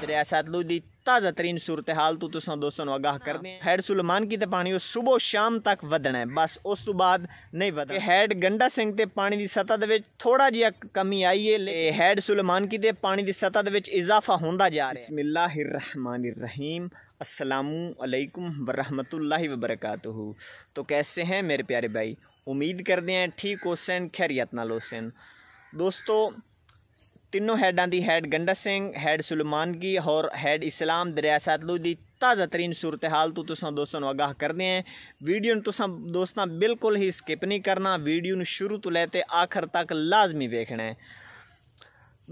तेरे साथ ताज़ा तरीन सूरत हाल तो तुसा दोस्तों आगाह कर दें हैड सुलेमान की तो पानी सुबह शाम तक वधना है बस उस तो बाद नहीं बद हैड गंडा सिंह के पानी की सतह के थोड़ा जि कमी आई है हैड सुलेमान की तो पानी की सतह इजाफा होंदा जा रहा है बसमिल्लाहिर्रहमानिर्रहीम असलकुम वरहमतुल्लाहि वबरकातुहू तो कैसे हैं मेरे प्यारे भाई उम्मीद करते हैं ठीक होसन खैरियत नाल होसन दोस्तों ਤਿੰਨੋਂ ਹੈਡਾਂ ਦੀ ਹੈਡ ਗੰਡਾ ਸਿੰਘ ਹੈਡ ਸੁਲਮਾਨਗੀ ਔਰ ਹੈਡ ਇਸਲਾਮ ਦਰਿਆ ਸਤਲੁਜ ਦੀ ਤਾਜ਼ਾ ਤਰੀਨ ਸੂਰਤ-ਹਾਲ ਤੋਂ ਤੁਸੀਂ ਦੋਸਤਾਂ ਨੂੰ ਆਗਾਹ ਕਰਦੇ ਹਾਂ ਵੀਡੀਓ ਨੂੰ ਤੁਸੀਂ ਦੋਸਤਾਂ ਬਿਲਕੁਲ ਹੀ ਸਕਿਪ ਨਹੀਂ ਕਰਨਾ ਵੀਡੀਓ ਨੂੰ ਸ਼ੁਰੂ ਤੋਂ ਲੈ ਤੇ ਆਖਰ ਤੱਕ ਲਾਜ਼ਮੀ ਵੇਖਣਾ ਹੈ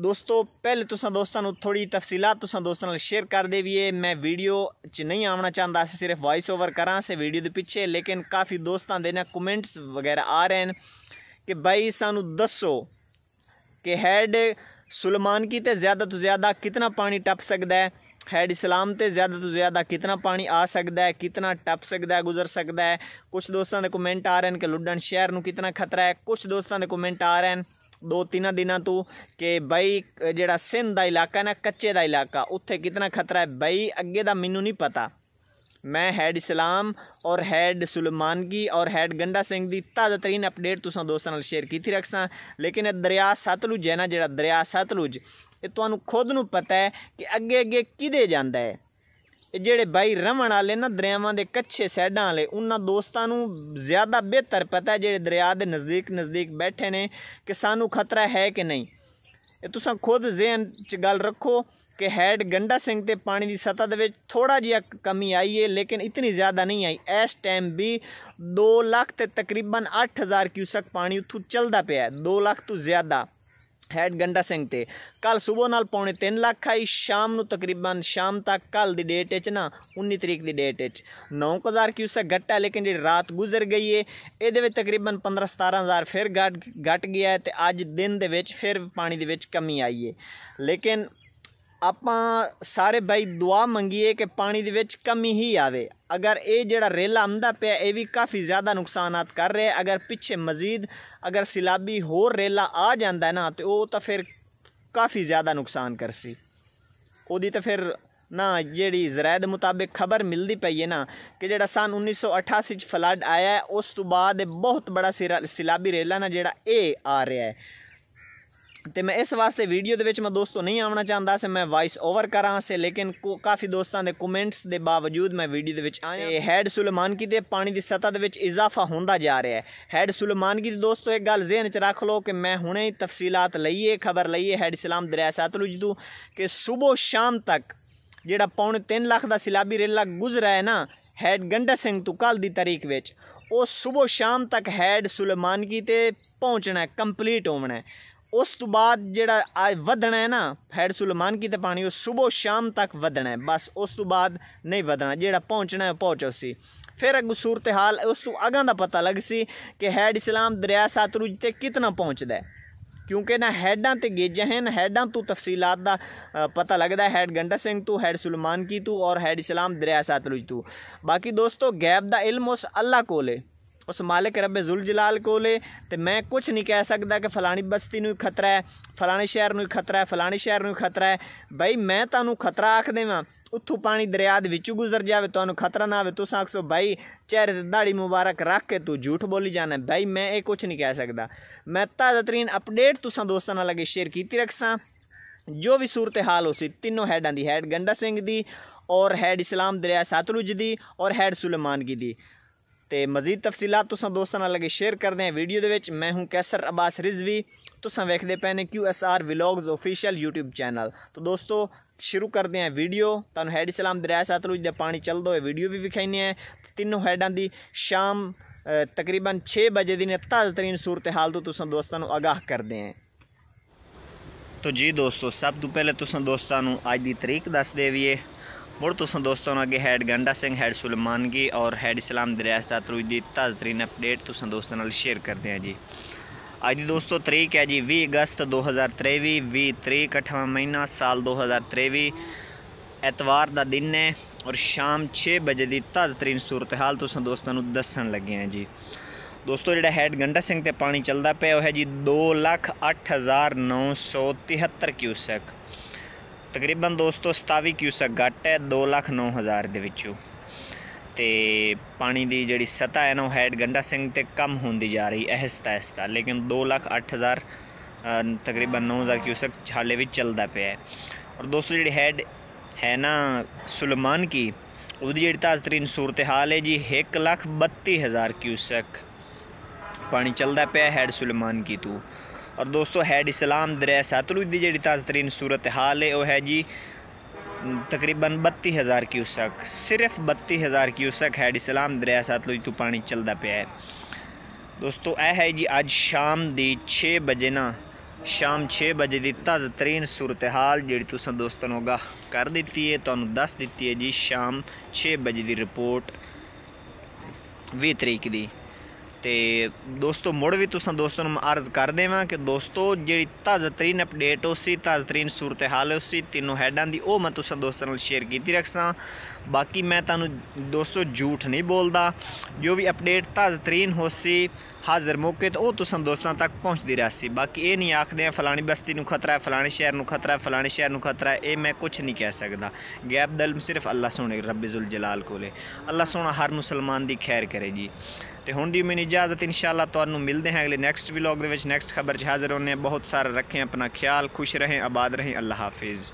दोस्तों पहले तुसा दोस्तों को थोड़ी तफसीलात तुसा दोस्तों शेयर कर देविए मैं वीडियो च नहीं आना चाहता अस सिर्फ वॉइस ओवर करा से वीडियो के पिछे लेकिन काफ़ी दोस्तों देना कमेंट्स वगैरह आ रहे हैं कि भाई सानू दसो कि हैड ਸੁਲਮਾਨ ਕੀ ਤੇ ਜ਼ਿਆਦਾ ਤੋਂ ਜ਼ਿਆਦਾ ਕਿੰਨਾ ਪਾਣੀ ਟੱਪ ਸਕਦਾ ਹੈ ਹੈਡ ਇਸਲਾਮ ਤੇ ਜ਼ਿਆਦਾ ਤੋਂ ਜ਼ਿਆਦਾ ਕਿੰਨਾ ਪਾਣੀ ਆ ਸਕਦਾ ਹੈ ਕਿੰਨਾ ਟੱਪ ਸਕਦਾ ਹੈ ਗੁਜ਼ਰ ਸਕਦਾ ਹੈ ਕੁਝ ਦੋਸਤਾਂ ਦੇ ਕਮੈਂਟ ਆ ਰਹੇ ਨੇ ਕਿ ਲੁੱਡਣ ਸ਼ਹਿਰ ਨੂੰ ਕਿੰਨਾ ਖਤਰਾ ਹੈ ਕੁਝ ਦੋਸਤਾਂ ਦੇ ਕਮੈਂਟ ਆ ਰਹੇ ਨੇ दो तीन दिन तो कि बई जोड़ा सिंध का इलाका ना कच्चे का इलाका उत्थे कितना खतरा है बई अगे का मैनू नहीं पता ਮੈਂ ਹੈਡ ਇਸਲਾਮ ਔਰ ਹੈਡ ਸੁਲਮਾਨਗੀ ਔਰ ਹੈਡ ਗੰਡਾ ਸਿੰਘ ਦੀ ਤਾਜ਼ਾ ਤਰੀਨ ਅਪਡੇਟ ਤੁਸੀਂ ਦੋਸਤਾਂ ਨਾਲ ਸ਼ੇਅਰ ਕੀਤੀ ਰੱਖਸਾਂ ਲੇਕਿਨ ਇਹ ਦਰਿਆ ਸਤਲੁਜ ਹੈ ਨਾ ਜਿਹੜਾ ਦਰਿਆ ਸਤਲੁਜ ਇਹ ਤੁਹਾਨੂੰ ਖੁਦ ਨੂੰ ਪਤਾ ਹੈ ਕਿ ਅੱਗੇ ਅੱਗੇ ਕਿਦੇ ਜਾਂਦਾ ਹੈ ਇਹ ਜਿਹੜੇ ਬਾਈ ਰਵਣ ਵਾਲੇ ਨਾ ਦਰਿਆਵਾਂ ਦੇ ਕੱਚੇ ਸੈਡਾਂ ਵਾਲੇ ਉਹਨਾਂ ਦੋਸਤਾਂ ਨੂੰ ਜ਼ਿਆਦਾ ਬਿਹਤਰ ਪਤਾ ਹੈ ਜਿਹੜੇ ਦਰਿਆ ਦੇ ਨਜ਼ਦੀਕ ਨਜ਼ਦੀਕ ਬੈਠੇ ਨੇ ਕਿ ਸਾਨੂੰ ਖਤਰਾ ਹੈ ਕਿ ਨਹੀਂ ਇਹ ਤੁਸੀਂ ਖੁਦ ਜ਼ਿਹਨ 'ਚ ਗੱਲ ਰੱਖੋ ਕਿ ਹੈਡ ਗੰਡਾ ਸਿੰਘ ਤੇ ਪਾਣੀ ਦੀ ਸਤਹ ਦੇ ਵਿੱਚ ਥੋੜਾ ਜਿਹਾ ਕਮੀ ਆਈ ਹੈ ਲੇਕਿਨ ਇਤਨੀ ਜ਼ਿਆਦਾ ਨਹੀਂ ਆਈ ਇਸ ਟਾਈਮ ਵੀ 2 ਲੱਖ ਤੇ ਤਕਰੀਬਨ 8000 ਕਿਊਸਕ ਪਾਣੀ ਉੱਥੋਂ ਚੱਲਦਾ ਪਿਆ ਹੈ 2 ਲੱਖ ਤੋਂ ਜ਼ਿਆਦਾ ਹੈਡ ਗੰਡਾ ਸਿੰਘ ਤੇ ਕੱਲ ਸਵੇਰ ਨਾਲ ਪੌਣੇ 3 ਲੱਖ ਆਈ ਸ਼ਾਮ ਨੂੰ ਤਕਰੀਬਨ ਸ਼ਾਮ ਤੱਕ ਕੱਲ ਦੀ ਡੇਟ ਵਿੱਚ ਨਾ 19 ਤਰੀਕ ਦੀ ਡੇਟ ਵਿੱਚ 9000 ਕਿਊਸਕ ਘਟਾ ਲੇਕਿਨ ਜਿਹੜੀ ਰਾਤ ਗੁਜ਼ਰ ਗਈ ਏ ਇਹਦੇ ਵਿੱਚ ਤਕਰੀਬਨ 15 17000 ਫਿਰ ਘਟ ਗਿਆ ਤੇ ਅੱਜ ਦਿਨ ਦੇ ਵਿੱਚ ਫਿਰ ਪਾਣੀ ਦੇ ਵਿੱਚ ਕਮੀ ਆਈ ਏ ਲੇਕਿਨ ਆਪਾਂ ਸਾਰੇ ਬਾਈ ਦੁਆ ਮੰਗੀਏ ਕਿ ਪਾਣੀ ਦੇ ਵਿੱਚ ਕਮੀ ਹੀ ਆਵੇ ਅਗਰ ਇਹ ਜਿਹੜਾ ਰੇਲਾ ਆਂਦਾ ਪਿਆ ਇਹ ਵੀ ਕਾਫੀ ਜ਼ਿਆਦਾ ਨੁਕਸਾਨਾਤ ਕਰ ਰਿਹਾ ਅਗਰ ਪਿੱਛੇ ਮਜ਼ੀਦ ਅਗਰ ਸਿਲਾਬੀ ਹੋਰ ਰੇਲਾ ਆ ਜਾਂਦਾ ਨਾ ਤੇ ਉਹ ਤਾਂ ਫਿਰ ਕਾਫੀ ਜ਼ਿਆਦਾ ਨੁਕਸਾਨ ਕਰਸੀ ਉਹਦੀ ਤਾਂ ਫਿਰ ਨਾ ਜਿਹੜੀ ਜ਼ਰਾਇਦ ਮੁਤਾਬਕ ਖਬਰ ਮਿਲਦੀ ਪਈ ਹੈ ਨਾ ਕਿ ਜਿਹੜਾ ਸਨ 1988 ਚ ਫਲੱਡ ਆਇਆ ਉਸ ਤੋਂ ਬਾਅਦ ਬਹੁਤ ਬੜਾ ਸਿਲਾਬੀ ਰੇਲਾ ਨਾ ਜਿਹੜਾ ਇਹ ਆ ਰਿਹਾ ਹੈ ਤੇ ਮੈਂ ਇਸ ਵਾਸਤੇ ਵੀਡੀਓ ਦੇ ਵਿੱਚ ਮੈਂ ਦੋਸਤੋ ਨਹੀਂ ਆਉਣਾ ਚਾਹੁੰਦਾ ਸੀ ਮੈਂ ਵਾਇਸ ਓਵਰ ਕਰਾਂ ਸੀ ਲੇਕਿਨ ਕਾਫੀ ਦੋਸਤਾਂ ਦੇ ਕਮੈਂਟਸ ਦੇ ਬਾਵਜੂਦ ਮੈਂ ਵੀਡੀਓ ਦੇ ਵਿੱਚ ਆਇਆ ਤੇ ਹੈਡ ਸੁਲਮਾਨਕੀ ਦੇ ਪਾਣੀ ਦੀ ਸਤਹ ਦੇ ਵਿੱਚ ਇਜ਼ਾਫਾ ਹੁੰਦਾ ਜਾ ਰਿਹਾ ਹੈ ਹੈਡ ਸੁਲਮਾਨਕੀ ਦੀ ਦੋਸਤੋ ਇੱਕ ਗੱਲ ਜ਼ਿਹਨ 'ਚ ਰੱਖ ਲਓ ਕਿ ਮੈਂ ਹੁਣੇ ਹੀ ਤਫਸੀਲਾਤ ਲਈਏ ਖਬਰ ਲਈਏ ਹੈਡ ਸਲਾਮ ਦਰਿਆ ਸਤਲੁਜ ਤੋਂ ਕਿ ਸਵੇਰ ਸ਼ਾਮ ਤੱਕ ਜਿਹੜਾ ਪੌਣੇ 3 ਲੱਖ ਦਾ ਸਿਲਾਬੀ ਰੇਲਾ ਗੁਜ਼ਰਿਆ ਹੈ ਨਾ ਹੈਡ ਗੰਡਾ ਸਿੰਘ ਤੋਂ ਕੱਲ ਦੀ ਤਾਰੀਖ ਵਿੱਚ ਉਹ ਸਵੇਰ ਸ਼ਾਮ ਤੱਕ ਹੈਡ ਸੁਲਮਾਨਕੀ ਤੇ ਪਹੁੰਚਣਾ ਕੰਪਲੀਟ ਹੋਣਾ उस तो बाद जधना है ना हैड सुलमान की तो पानी वो सुबह शाम तक वधना है बस उस तो बाद नहीं बदना जो पहुँचना है पहुँचो सी फिर अगु सूरत हाल उस तो अगह का पता लग सी कि हैड इस्लाम दरिया सातरुज तक कितना पहुँचद क्योंकि ना हैडा तो गेजा है ना हैडा तू तफसीलात का पता लगता हैड गंडा सिंह तू हैड सुलमान की तू और हैड इस्लाम दरिया सातरुज तू बाकी दोस्तों गैप का इलम उस अल्लाह को ਉਸ ਮਾਲਕ ਰੱਬ ਜਲਾਲ ਕੋਲੇ ਤੇ ਮੈਂ ਕੁਝ ਨਹੀਂ ਕਹਿ ਸਕਦਾ ਕਿ ਫਲਾਣੀ ਬਸਤੀ ਨੂੰ ਖਤਰਾ ਹੈ ਫਲਾਣੇ ਸ਼ਹਿਰ ਨੂੰ ਖਤਰਾ ਹੈ ਫਲਾਣੇ ਸ਼ਹਿਰ ਨੂੰ ਖਤਰਾ ਹੈ ਬਈ ਮੈਂ ਤੁਹਾਨੂੰ ਖਤਰਾ ਆਖ ਦੇਵਾਂ ਉੱਥੋਂ ਪਾਣੀ ਦਰਿਆ ਦੇ ਵਿੱਚੋਂ ਗੁਜ਼ਰ ਜਾਵੇ ਤੁਹਾਨੂੰ ਖਤਰਾ ਨਾ ਆਵੇ ਤੁਸੀਂ ਆਖੋ ਭਾਈ ਚਿਹਰੇ ਤੇ ਦਾੜੀ ਮੁਬਾਰਕ ਰੱਖ ਕੇ ਤੂੰ ਝੂਠ ਬੋਲੀ ਜਾਣਾ ਭਾਈ ਮੈਂ ਇਹ ਕੁਝ ਨਹੀਂ ਕਹਿ ਸਕਦਾ ਮੈਂ ਤਾਜ਼ਾਤਰੀਨ ਅਪਡੇਟ ਤੁਸੀਂ ਦੋਸਤਾਂ ਨਾਲ ਅੱਗੇ ਸ਼ੇਅਰ ਕੀਤੀ ਰੱਖਸਾਂ ਜੋ ਵੀ ਸੂਰਤ ਹਾਲ ਹੋਸੀ ਤਿੰਨੋਂ ਹੈਡਾਂ ਦੀ ਹੈਡ ਗੰਡਾ ਸਿੰਘ ਦੀ ਔਰ ਹੈਡ ਇਸਲਾਮ ਦਰਿਆ ਸਤਲੁਜ ਦੀ ਔਰ ਹੈਡ ਸੁਲੇਮਾਨ ਕੀ ਦੀ ਤੇ ਮਜ਼ੀਦ ਤਫਸੀਲਾਂ ਤੁਸੀਂ ਦੋਸਤਾਂ ਨਾਲ ਅਗੇ ਸ਼ੇਅਰ ਕਰਦੇ ਹਾਂ ਵੀਡੀਓ ਦੇ ਵਿੱਚ ਮੈਂ ਹੂੰ ਕੈਸਰ ਅਬਾਸ ਰਿਜ਼ਵੀ ਤੁਸੀਂ ਵੇਖਦੇ ਪਏ ਨੇ QSR vlogs official YouTube channel ਤਾਂ ਦੋਸਤੋ ਸ਼ੁਰੂ ਕਰਦੇ ਹਾਂ ਵੀਡੀਓ ਤੁਹਾਨੂੰ ਹੈਡ ਸਲਾਮ ਦਰਿਆ ਸਤਲੁਜ ਦੇ ਪਾਣੀ ਚੱਲਦਾ ਹੋਏ ਵੀਡੀਓ ਵੀ ਵਿਖਾਈਨੇ ਹੈ ਤਿੰਨੋਂ ਹੈਡਾਂ ਦੀ ਸ਼ਾਮ ਤਕਰੀਬਨ 6 ਵਜੇ ਦੀ ਤਾਜ਼ਾ ਤਰੀਨ ਸੂਰਤ ਹਾਲ ਤੋਂ ਤੁਸੀਂ ਦੋਸਤਾਂ ਨੂੰ ਆਗਾਹ ਕਰਦੇ ਹਾਂ तो जी दोस्तों सब तो पहले तुम दोस्तों आज की तरीक दस देविए ਮੁੜ ਤੁਸੀਂ ਦੋਸਤੋ ਅੱਗੇ ਹੈਡ ਗੰਡਾ ਸਿੰਘ ਹੈਡ ਸੁਲਮਾਨਗੀ ਔਰ ਹੈਡ ਇਸਲਾਮ ਦਰਿਆ ਤਰੂਜ ਦੀ ਤਾਜ਼ਰੀਨ ਅਪਡੇਟ ਤੁਸੀਂ ਦੋਸਤਾਂ ਨਾਲ ਸ਼ੇਅਰ ਕਰਦੇ ਹਾਂ ਜੀ ਅੱਜ ਦੋਸਤੋ ਤਰੀਕ ਹੈ ਜੀ 20 ਅਗਸਤ 2023 20 ਤਰੀਕ ਮਹੀਨਾ ਸਾਲ 2023 ਐਤਵਾਰ ਦਾ ਦਿਨ ਹੈ ਔਰ ਸ਼ਾਮ 6 ਵਜੇ ਦੀ ਤਾਜ਼ਰੀਨ ਸੂਰਤ ਸੂਰਤ-ਹਾਲ ਤੁਸੀਂ ਦੋਸਤਾਂ ਨੂੰ ਦੱਸਣ ਲੱਗੇ ਹਾਂ ਜੀ ਦੋਸਤੋ ਜਿਹੜਾ ਹੈਡ ਗੰਡਾ ਸਿੰਘ ਤੇ ਪਾਣੀ ਚੱਲਦਾ ਪਿਆ ਉਹ ਹੈ ਜੀ 2 ਲੱਖ 8973 ਕਿਊਸਕ ਤਕਰੀਬਨ ਦੋਸਤੋ 27 ਕਿਊਸਕ ਘੱਟ ਹੈ 2,09,000 ਦੇ ਵਿੱਚੋਂ ਤੇ ਪਾਣੀ ਦੀ ਜਿਹੜੀ ਸਤਾ ਹੈ ਨਾ ਉਹ ਹੈਡ ਗੰਡਾ ਸਿੰਘ ਤੇ ਕਮ ਹੁੰਦੀ ਜਾ ਰਹੀ ਹੈ ਹਸਤਾ ਹਸਤਾ ਲੇਕਿਨ 2,08,000 ਤਕਰੀਬਨ 9000 ਕਿਊਸਕ ਛਾਲੇ ਵਿੱਚ ਚੱਲਦਾ ਪਿਆ ਹੈ ਔਰ ਦੋਸਤੋ ਜਿਹੜੀ ਹੈਡ ਹੈ ਨਾ ਸੁਲਮਾਨ ਕੀ ਉਹਦੀ ਜਿਹੜੀ ਤਾਜ਼ਤਰੀਨ ਸੂਰਤ ਹਾਲ ਹੈ ਜੀ 1,32,000 ਕਿਊਸਕ ਪਾਣੀ ਚੱਲਦਾ ਪਿਆ ਹੈਡ ਸੁਲਮਾਨ ਕੀ ਤੂੰ ਔਰ ਦੋਸਤੋ ਹੈਡ ਇਸਲਾਮ ਦਰਿਆ ਸਤਲੁਜ ਦੀ ਜਿਹੜੀ ਤਾਜ਼ਤਰੀਨ ਸੂਰਤ ਹਾਲ ਹੈ ਉਹ ਹੈ ਜੀ ਤਕਰੀਬਨ 32000 ਕਿਊਸਕ ਸਿਰਫ 32000 ਕਿਊਸਕ ਹੈਡ ਇਸਲਾਮ ਦਰਿਆ ਸਤਲੁਜ ਤੋਂ ਪਾਣੀ ਚੱਲਦਾ ਪਿਆ ਹੈ ਦੋਸਤੋ ਇਹ ਹੈ ਜੀ ਅੱਜ ਸ਼ਾਮ ਦੀ 6 ਵਜੇ ਨਾ ਸ਼ਾਮ 6 ਵਜੇ ਦੀ ਤਾਜ਼ਤਰੀਨ ਸੂਰਤ-ਹਾਲ ਜਿਹੜੀ ਤੁਸੀਂ ਦੋਸਤਾਂ ਨੂੰ ਗਾ ਕਰ ਦਿੱਤੀ ਹੈ ਤੁਹਾਨੂੰ ਦੱਸ ਦਿੱਤੀ ਹੈ ਜੀ ਸ਼ਾਮ 6 ਵਜੇ ਦੀ ਰਿਪੋਰਟ 20 ਤਰੀਕ ਦੀ ਤੇ ਦੋਸਤੋ ਮੁੜ ਵੀ ਤੁਸੀਂ ਦੋਸਤੋ ਨੂੰ ਅਰਜ਼ ਕਰ ਦੇਵਾਂ ਕਿ ਦੋਸਤੋ ਜਿਹੜੀ ਤਾਜ਼ਾ ਤਰੀਨ ਅਪਡੇਟ ਉਸੀ ਤਾਜ਼ਾ ਤਰੀਨ ਸੂਰਤ-ਹਾਲ ਉਸੀ ਤਿੰਨੋਂ ਹੈਡਾਂ ਦੀ ਉਹ ਮੈਂ ਤੁਸੀਂ ਦੋਸਤਾਂ ਨਾਲ ਸ਼ੇਅਰ ਕੀਤੀ ਰੱਖਸਾਂ ਬਾਕੀ ਮੈਂ ਤੁਹਾਨੂੰ ਦੋਸਤੋ ਝੂਠ ਨਹੀਂ ਬੋਲਦਾ ਜੋ ਵੀ ਅਪਡੇਟ ਤਾਜ਼ਾ ਤਰੀਨ ਹੋਸੀ ਹਾਜ਼ਰ ਮੌਕੇ ਤੇ ਉਹ ਤੁਸੀਂ ਦੋਸਤਾਂ ਤੱਕ ਪਹੁੰਚਦੀ ਰਹਸੀ ਬਾਕੀ ਇਹ ਨਹੀਂ ਆਖਦੇ ਆ ਫਲਾਣੀ ਬਸਤੀ ਨੂੰ ਖਤਰਾ ਹੈ ਫਲਾਣੇ ਸ਼ਹਿਰ ਨੂੰ ਖਤਰਾ ਹੈ ਫਲਾਣੇ ਸ਼ਹਿਰ ਨੂੰ ਖਤਰਾ ਹੈ ਇਹ ਮੈਂ ਕੁਝ ਨਹੀਂ ਕਹਿ ਸਕਦਾ ਗੈਬ ਦਲਮ ਸਿਰਫ ਅੱਲਾ ਸੋਹਣੇ ਰੱਬ ਜ਼ੁਲ ਜਲਾਲ ਕੋਲੇ ਅੱਲਾ ਸੋਹਣਾ ਹਰ ਮੁਸਲਮਾਨ ਦੀ ਖੈਰ ਕਰੇ ਜੀ ਤੇ ਹੁਣ ਦੀ ਮੈਨੂੰ ਇਜਾਜ਼ਤ ਇਨਸ਼ਾਅੱਲਾ ਤੁਹਾਨੂੰ ਮਿਲਦੇ ਹਾਂ ਅਗਲੇ ਨੈਕਸਟ ਵਲੌਗ ਦੇ ਵਿੱਚ ਨੈਕਸਟ ਖਬਰ 'ਚ ਹਾਜ਼ਰ ਹੋਣੇ ਬਹੁਤ ਸਾਰਾ ਰੱਖੇ ਆਪਣਾ ਖਿਆਲ ਖੁਸ਼ ਰਹੇ ਆਬਾਦ ਰਹੇ ਅੱਲਾ ਹਾਫਿਜ਼